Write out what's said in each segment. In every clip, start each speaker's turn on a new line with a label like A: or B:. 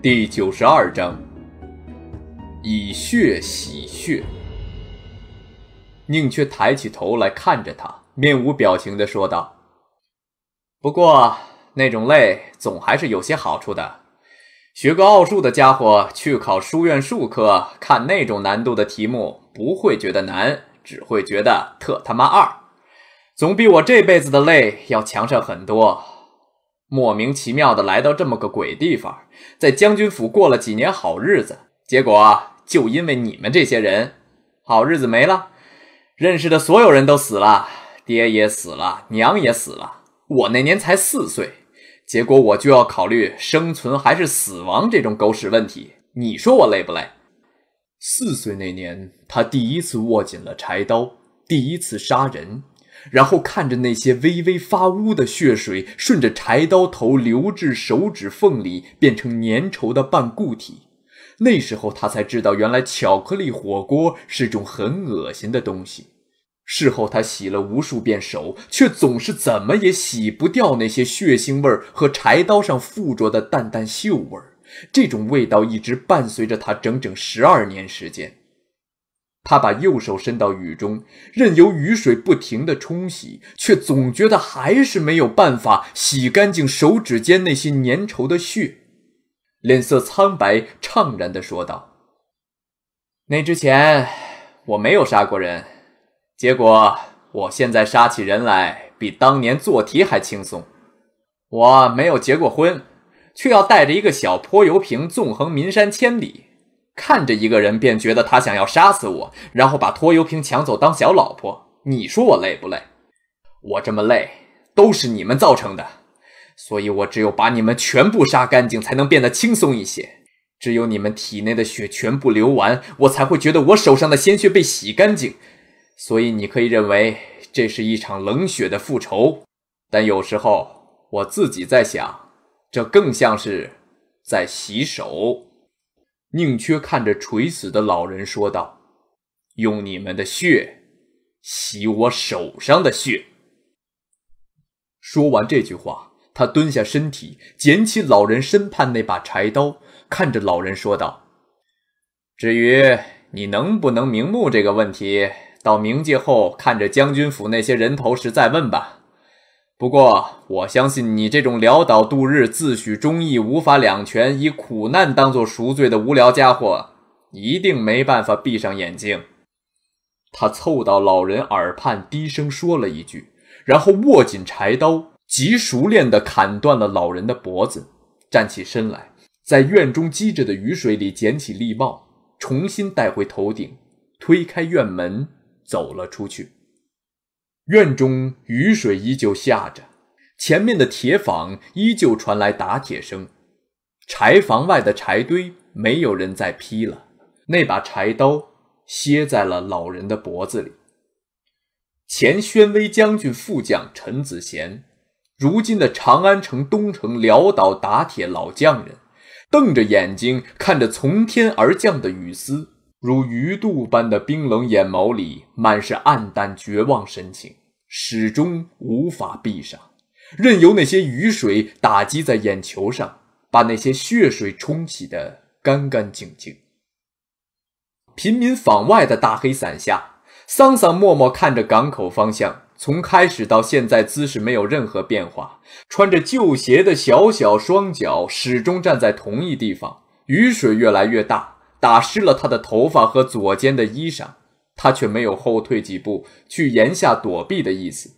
A: 第九十二章，以血洗血。宁缺抬起头来看着他，面无表情的说道：“不过那种累总还是有些好处的。学个奥数的家伙去考书院数科，看那种难度的题目不会觉得难，只会觉得特他妈二。总比我这辈子的累要强上很多。”莫名其妙的来到这么个鬼地方，在将军府过了几年好日子，结果就因为你们这些人，好日子没了，认识的所有人都死了，爹也死了，娘也死了，我那年才四岁，结果我就要考虑生存还是死亡这种狗屎问题，你说我累不累？四岁那年，他第一次握紧了柴刀，第一次杀人。然后看着那些微微发乌的血水顺着柴刀头流至手指缝里，变成粘稠的半固体。那时候他才知道，原来巧克力火锅是种很恶心的东西。事后他洗了无数遍手，却总是怎么也洗不掉那些血腥味儿和柴刀上附着的淡淡锈味儿。这种味道一直伴随着他整整十二年时间。他把右手伸到雨中，任由雨水不停地冲洗，却总觉得还是没有办法洗干净手指间那些粘稠的血。脸色苍白、怅然地说道：“那之前我没有杀过人，结果我现在杀起人来比当年做题还轻松。我没有结过婚，却要带着一个小泼油瓶纵横岷山千里。”看着一个人，便觉得他想要杀死我，然后把拖油瓶抢走当小老婆。你说我累不累？我这么累，都是你们造成的，所以我只有把你们全部杀干净，才能变得轻松一些。只有你们体内的血全部流完，我才会觉得我手上的鲜血被洗干净。所以你可以认为这是一场冷血的复仇，但有时候我自己在想，这更像是在洗手。宁缺看着垂死的老人说道：“用你们的血洗我手上的血。”说完这句话，他蹲下身体，捡起老人身畔那把柴刀，看着老人说道：“至于你能不能瞑目这个问题，到冥界后看着将军府那些人头时再问吧。”不过，我相信你这种潦倒度日、自诩忠义、无法两全、以苦难当作赎罪的无聊家伙，一定没办法闭上眼睛。他凑到老人耳畔低声说了一句，然后握紧柴刀，极熟练地砍断了老人的脖子，站起身来，在院中积着的雨水里捡起笠帽，重新戴回头顶，推开院门走了出去。院中雨水依旧下着，前面的铁坊依旧传来打铁声，柴房外的柴堆没有人再劈了，那把柴刀歇在了老人的脖子里。前宣威将军副将陈子贤，如今的长安城东城潦倒打铁老匠人，瞪着眼睛看着从天而降的雨丝。如鱼肚般的冰冷眼眸里满是暗淡绝望神情，始终无法闭上，任由那些雨水打击在眼球上，把那些血水冲洗的干干净净。贫民坊外的大黑伞下，桑桑默默看着港口方向，从开始到现在姿势没有任何变化，穿着旧鞋的小小双脚始终站在同一地方。雨水越来越大。打湿了他的头发和左肩的衣裳，他却没有后退几步去檐下躲避的意思。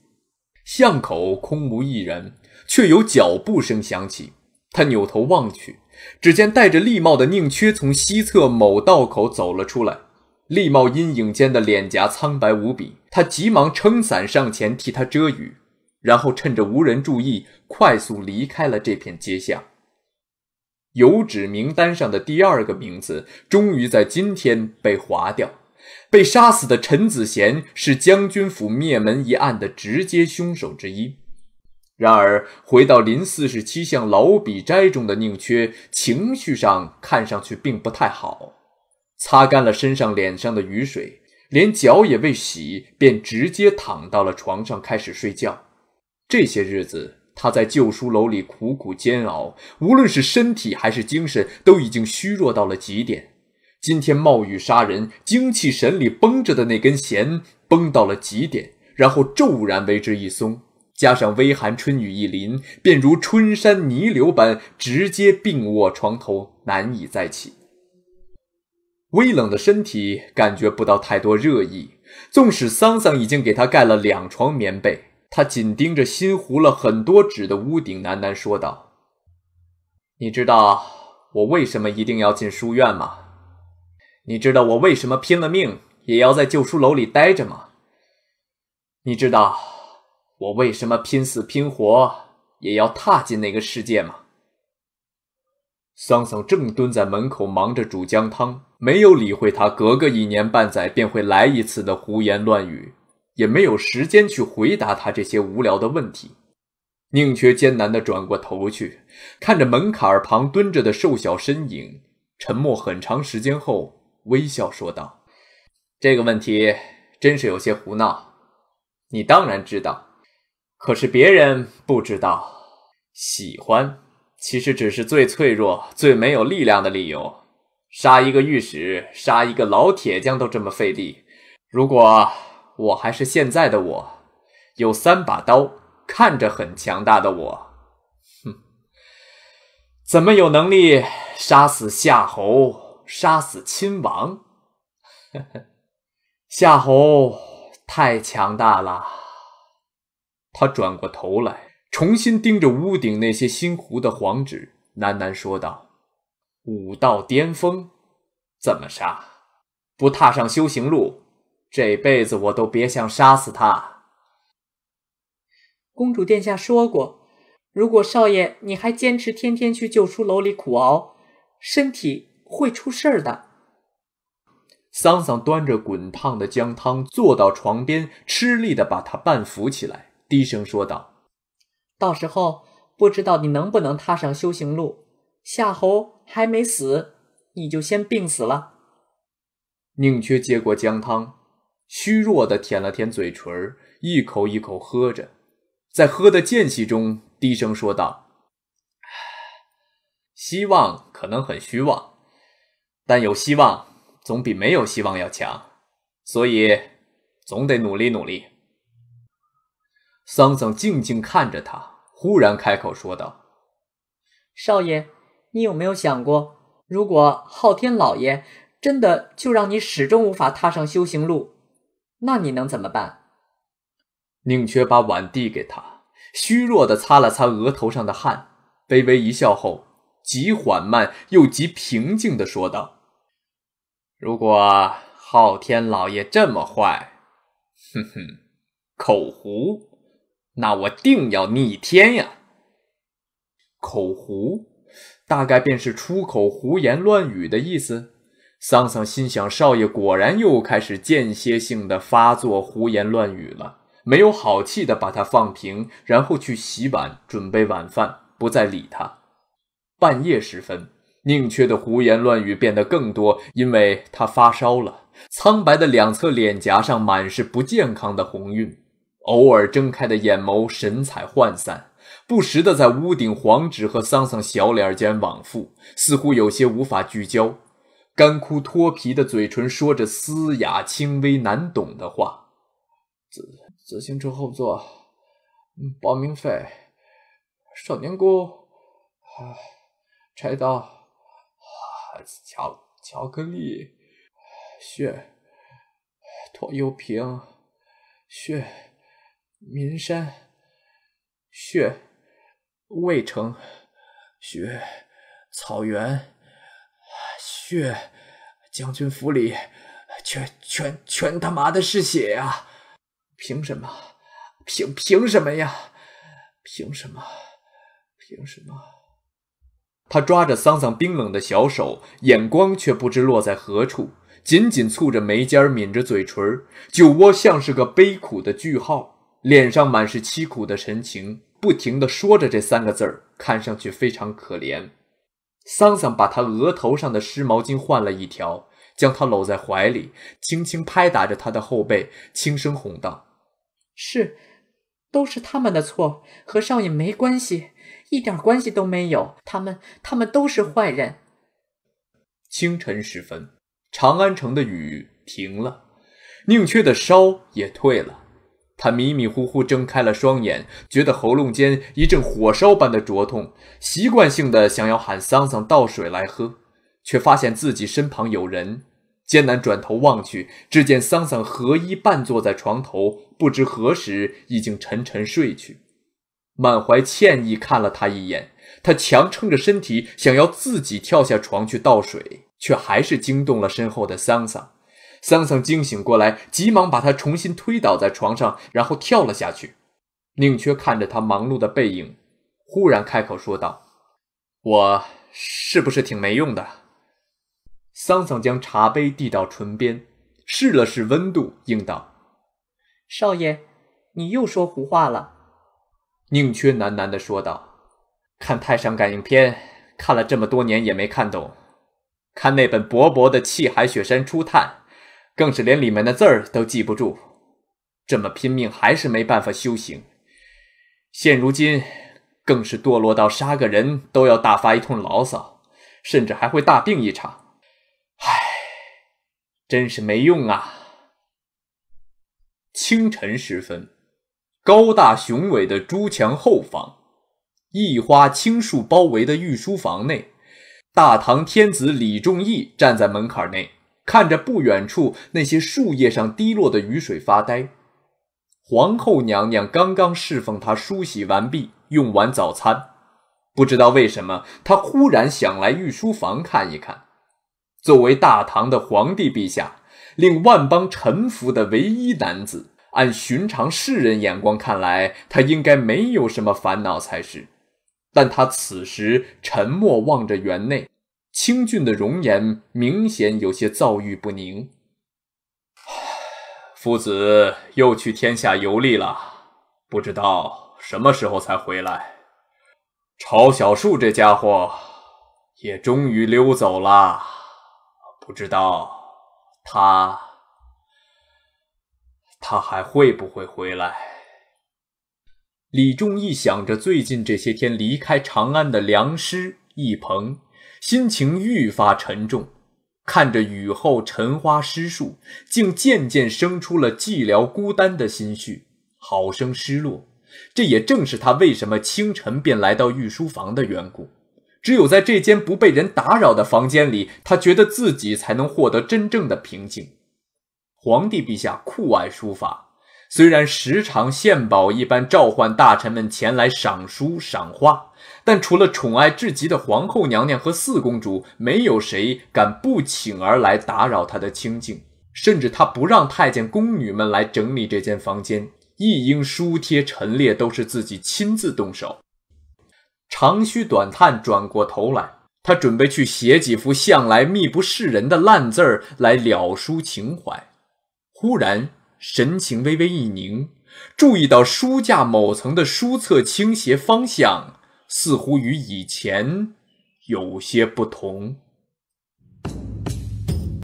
A: 巷口空无一人，却有脚步声响起。他扭头望去，只见戴着笠帽的宁缺从西侧某道口走了出来。笠帽阴影间的脸颊苍白无比，他急忙撑伞上前替他遮雨，然后趁着无人注意，快速离开了这片街巷。有纸名单上的第二个名字，终于在今天被划掉。被杀死的陈子贤是将军府灭门一案的直接凶手之一。然而，回到临四十七巷老笔斋中的宁缺，情绪上看上去并不太好。擦干了身上脸上的雨水，连脚也未洗，便直接躺到了床上开始睡觉。这些日子。他在旧书楼里苦苦煎熬，无论是身体还是精神，都已经虚弱到了极点。今天冒雨杀人，精气神里绷着的那根弦绷到了极点，然后骤然为之一松，加上微寒春雨一淋，便如春山泥流般直接病卧床头，难以再起。微冷的身体感觉不到太多热意，纵使桑桑已经给他盖了两床棉被。他紧盯着新糊了很多纸的屋顶，喃喃说道：“你知道我为什么一定要进书院吗？你知道我为什么拼了命也要在旧书楼里待着吗？你知道我为什么拼死拼活也要踏进那个世界吗？”桑桑正蹲在门口忙着煮姜汤，没有理会他隔个一年半载便会来一次的胡言乱语。也没有时间去回答他这些无聊的问题。宁缺艰难的转过头去，看着门槛儿旁蹲着的瘦小身影，沉默很长时间后，微笑说道：“这个问题真是有些胡闹。你当然知道，可是别人不知道。喜欢其实只是最脆弱、最没有力量的理由。杀一个御史，杀一个老铁匠都这么费力，如果……”我还是现在的我，有三把刀，看着很强大的我，哼，怎么有能力杀死夏侯、杀死亲王？夏侯太强大了。他转过头来，重新盯着屋顶那些新糊的黄纸，喃喃说道：“武道巅峰，怎么杀？不踏上修行路。”这辈子我都别想杀死他。公主殿下说过，如果少爷你还坚持天天去旧书楼里苦熬，身体会出事儿的。桑桑端着滚烫的姜汤坐到床边，吃力的把他半扶起来，低声说道：“到时候不知道你能不能踏上修行路。夏侯还没死，你就先病死了。”宁缺接过姜汤。虚弱的舔了舔嘴唇，一口一口喝着，在喝的间隙中低声说道：“希望可能很虚妄，但有希望总比没有希望要强，所以总得努力努力。”桑桑静静看着他，忽然开口说道：“少爷，你有没有想过，如果昊天老爷真的就让你始终无法踏上修行路？”那你能怎么办？宁缺把碗递给他，虚弱地擦了擦额头上的汗，微微一笑后，极缓慢又极平静地说道：“如果昊天老爷这么坏，哼哼，口胡，那我定要逆天呀。口胡，大概便是出口胡言乱语的意思。”桑桑心想，少爷果然又开始间歇性的发作胡言乱语了。没有好气的把他放平，然后去洗碗，准备晚饭，不再理他。半夜时分，宁缺的胡言乱语变得更多，因为他发烧了，苍白的两侧脸颊上满是不健康的红晕，偶尔睁开的眼眸神采涣散，不时的在屋顶黄纸和桑桑小脸间往复，似乎有些无法聚焦。干枯脱皮的嘴唇说着嘶哑、轻微、难懂的话。自自行车后座，报名费，少年宫，柴刀，巧巧克力，血，拖油瓶，血，民山，血，渭城，雪，草原。去将军府里，全全全他妈的是血呀！凭什么？凭凭什么呀？凭什么？凭什么？他抓着桑桑冰冷的小手，眼光却不知落在何处，紧紧蹙着眉尖，抿着嘴唇，酒窝像是个悲苦的句号，脸上满是凄苦的神情，不停的说着这三个字儿，看上去非常可怜。桑桑把他额头上的湿毛巾换了一条，将他搂在怀里，轻轻拍打着他的后背，轻声哄道：“是，都是他们的错，和少爷没关系，一点关系都没有。他们，他们都是坏人。”清晨时分，长安城的雨停了，宁缺的烧也退了。他迷迷糊糊睁开了双眼，觉得喉咙间一阵火烧般的灼痛，习惯性的想要喊桑桑倒水来喝，却发现自己身旁有人。艰难转头望去，只见桑桑和衣半坐在床头，不知何时已经沉沉睡去。满怀歉意看了他一眼，他强撑着身体想要自己跳下床去倒水，却还是惊动了身后的桑桑。桑桑惊醒过来，急忙把他重新推倒在床上，然后跳了下去。宁缺看着他忙碌的背影，忽然开口说道：“我是不是挺没用的？”桑桑将茶杯递到唇边，试了试温度，应道：“少爷，你又说胡话了。”宁缺喃喃地说道：“看《太上感应篇》，看了这么多年也没看懂，看那本薄薄的《气海雪山初探》。”更是连里面的字儿都记不住，这么拼命还是没办法修行。现如今，更是堕落到杀个人都要大发一通牢骚，甚至还会大病一场。唉，真是没用啊！清晨时分，高大雄伟的朱墙后方，一花青树包围的御书房内，大唐天子李仲义站在门槛内。看着不远处那些树叶上滴落的雨水发呆，皇后娘娘刚刚侍奉他梳洗完毕，用完早餐。不知道为什么，他忽然想来御书房看一看。作为大唐的皇帝陛下，令万邦臣服的唯一男子，按寻常世人眼光看来，他应该没有什么烦恼才是。但他此时沉默望着园内。清俊的容颜明显有些躁郁不宁。夫子又去天下游历了，不知道什么时候才回来。朝小树这家伙也终于溜走了，不知道他他还会不会回来？李仲义想着最近这些天离开长安的梁师、易鹏。心情愈发沉重，看着雨后尘花湿树，竟渐渐生出了寂寥孤单的心绪，好生失落。这也正是他为什么清晨便来到御书房的缘故。只有在这间不被人打扰的房间里，他觉得自己才能获得真正的平静。皇帝陛下酷爱书法，虽然时常献宝一般召唤大臣们前来赏书赏画。但除了宠爱至极的皇后娘娘和四公主，没有谁敢不请而来打扰她的清静。甚至她不让太监宫女们来整理这间房间，一应书帖陈列都是自己亲自动手。长吁短叹，转过头来，他准备去写几幅向来密不示人的烂字儿来了抒情怀。忽然，神情微微一凝，注意到书架某层的书册倾斜方向。似乎与以前有些不同。